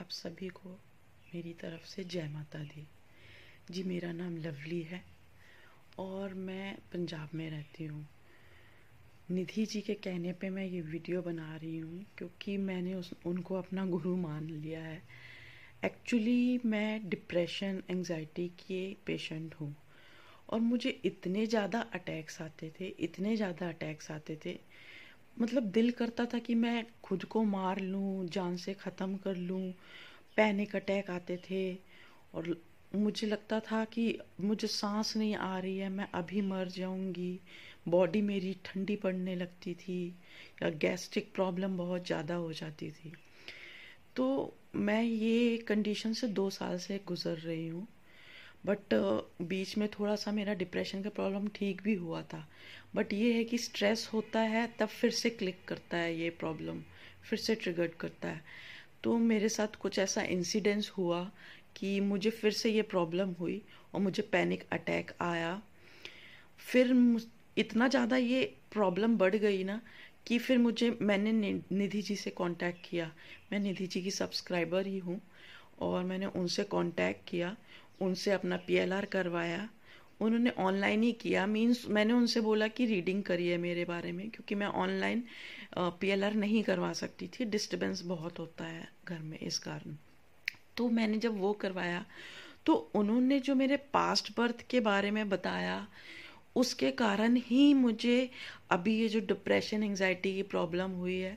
आप सभी को मेरी तरफ से जय माता दी जी मेरा नाम लवली है और मैं पंजाब में रहती हूँ निधि जी के कहने पे मैं ये वीडियो बना रही हूँ क्योंकि मैंने उस उनको अपना गुरु मान लिया है एक्चुअली मैं डिप्रेशन एंजाइटी के पेशेंट हूँ और मुझे इतने ज़्यादा अटैक्स आते थे इतने ज़्यादा अटैक्स आते थे मतलब दिल करता था कि मैं खुद को मार लूँ जान से ख़त्म कर लूँ पैनिक अटैक आते थे और मुझे लगता था कि मुझे सांस नहीं आ रही है मैं अभी मर जाऊंगी बॉडी मेरी ठंडी पड़ने लगती थी या गैस्ट्रिक प्रॉब्लम बहुत ज़्यादा हो जाती थी तो मैं ये कंडीशन से दो साल से गुज़र रही हूँ बट uh, बीच में थोड़ा सा मेरा डिप्रेशन का प्रॉब्लम ठीक भी हुआ था बट ये है कि स्ट्रेस होता है तब फिर से क्लिक करता है ये प्रॉब्लम फिर से ट्रिगर्ड करता है तो मेरे साथ कुछ ऐसा इंसिडेंस हुआ कि मुझे फिर से ये प्रॉब्लम हुई और मुझे पैनिक अटैक आया फिर इतना ज़्यादा ये प्रॉब्लम बढ़ गई ना कि फिर मुझे मैंने निधि जी से कांटेक्ट किया मैं निधि जी की सब्सक्राइबर ही हूँ और मैंने उनसे कांटेक्ट किया उनसे अपना पीएलआर करवाया उन्होंने ऑनलाइन ही किया मीन्स मैंने उनसे बोला कि रीडिंग करिए मेरे बारे में क्योंकि मैं ऑनलाइन पीएलआर नहीं करवा सकती थी डिस्टर्बेंस बहुत होता है घर में इस कारण तो मैंने जब वो करवाया तो उन्होंने जो मेरे पास्ट बर्थ के बारे में बताया उसके कारण ही मुझे अभी ये जो डिप्रेशन एंजाइटी की प्रॉब्लम हुई है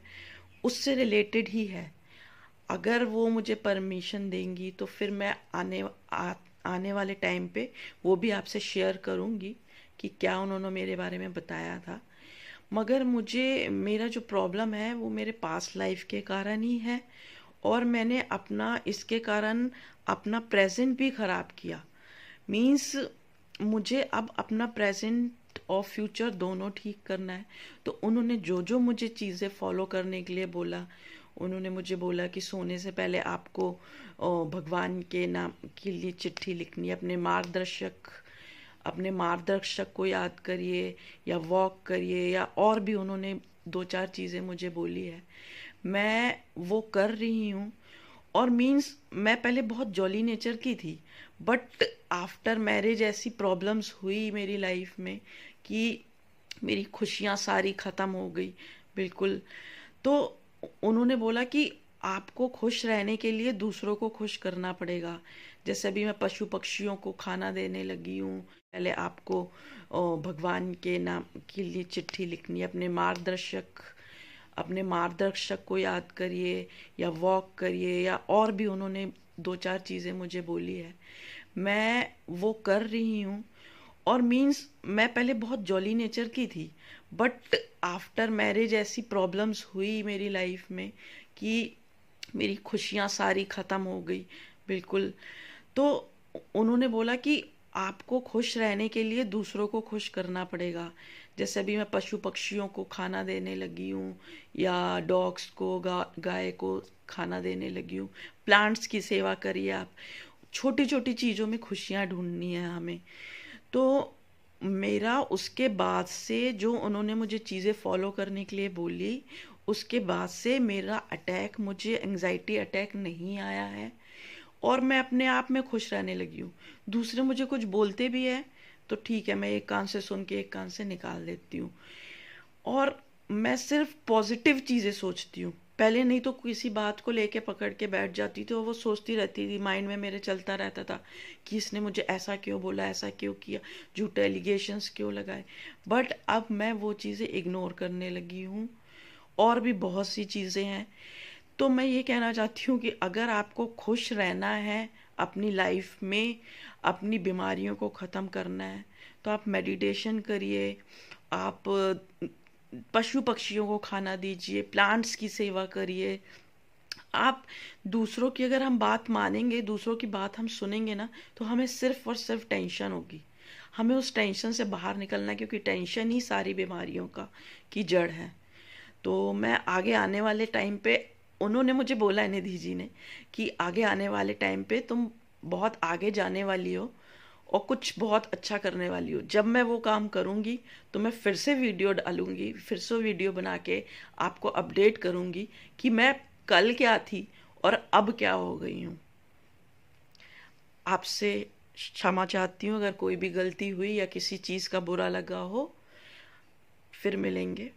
उससे रिलेटेड ही है अगर वो मुझे परमिशन देंगी तो फिर मैं आने आ, आने वाले टाइम पे वो भी आपसे शेयर करूँगी कि क्या उन्होंने मेरे बारे में बताया था मगर मुझे मेरा जो प्रॉब्लम है वो मेरे पास्ट लाइफ के कारण ही है और मैंने अपना इसके कारण अपना प्रेजेंट भी ख़राब किया मीन्स मुझे अब अपना प्रेजेंट और फ्यूचर दोनों ठीक करना है तो उन्होंने जो जो मुझे चीज़ें फॉलो करने के लिए बोला उन्होंने मुझे बोला कि सोने से पहले आपको भगवान के नाम के लिए चिट्ठी लिखनी है अपने मार्गदर्शक अपने मार्गदर्शक को याद करिए या वॉक करिए या और भी उन्होंने दो चार चीज़ें मुझे बोली है मैं वो कर रही हूँ और मीन्स मैं पहले बहुत जॉली नेचर की थी बट आफ्टर मैरिज ऐसी प्रॉब्लम्स हुई मेरी लाइफ में कि मेरी खुशियाँ सारी ख़त्म हो गई बिल्कुल तो उन्होंने बोला कि आपको खुश रहने के लिए दूसरों को खुश करना पड़ेगा जैसे अभी मैं पशु पक्षियों को खाना देने लगी हूँ पहले आपको भगवान के नाम के लिए चिट्ठी लिखनी है अपने मार्गदर्शक अपने मार्गदर्शक को याद करिए या वॉक करिए या और भी उन्होंने दो चार चीज़ें मुझे बोली है मैं वो कर रही हूँ और मीन्स मैं पहले बहुत जॉली नेचर की थी बट आफ्टर मैरिज ऐसी प्रॉब्लम्स हुई मेरी लाइफ में कि मेरी खुशियाँ सारी ख़त्म हो गई बिल्कुल तो उन्होंने बोला कि आपको खुश रहने के लिए दूसरों को खुश करना पड़ेगा जैसे अभी मैं पशु पक्षियों को खाना देने लगी हूँ या डॉग्स को गाय को खाना देने लगी हूँ प्लांट्स की सेवा करिए आप छोटी छोटी चीज़ों में खुशियाँ ढूंढनी है हमें तो मेरा उसके बाद से जो उन्होंने मुझे चीज़ें फॉलो करने के लिए बोली उसके बाद से मेरा अटैक मुझे एंजाइटी अटैक नहीं आया है और मैं अपने आप में खुश रहने लगी हूँ दूसरे मुझे कुछ बोलते भी है तो ठीक है मैं एक कान से सुन के एक कान से निकाल देती हूँ और मैं सिर्फ पॉजिटिव चीज़ें सोचती हूँ पहले नहीं तो किसी बात को लेके पकड़ के बैठ जाती थी और वो सोचती रहती थी माइंड में मेरे चलता रहता था कि इसने मुझे ऐसा क्यों बोला ऐसा क्यों किया झूठे एलिगेशंस क्यों लगाए बट अब मैं वो चीज़ें इग्नोर करने लगी हूँ और भी बहुत सी चीज़ें हैं तो मैं ये कहना चाहती हूँ कि अगर आपको खुश रहना है अपनी लाइफ में अपनी बीमारियों को ख़त्म करना है तो आप मेडिटेशन करिए आप पशु पक्षियों को खाना दीजिए प्लांट्स की सेवा करिए आप दूसरों की अगर हम बात मानेंगे दूसरों की बात हम सुनेंगे ना तो हमें सिर्फ और सिर्फ टेंशन होगी हमें उस टेंशन से बाहर निकलना है क्योंकि टेंशन ही सारी बीमारियों का की जड़ है तो मैं आगे आने वाले टाइम पे उन्होंने मुझे बोला है निधि जी ने कि आगे आने वाले टाइम पे तुम बहुत आगे जाने वाली हो और कुछ बहुत अच्छा करने वाली हूँ जब मैं वो काम करूँगी तो मैं फिर से वीडियो डालूँगी फिर से वीडियो बना के आपको अपडेट करूँगी कि मैं कल क्या थी और अब क्या हो गई हूँ आपसे क्षमा चाहती हूँ अगर कोई भी गलती हुई या किसी चीज़ का बुरा लगा हो फिर मिलेंगे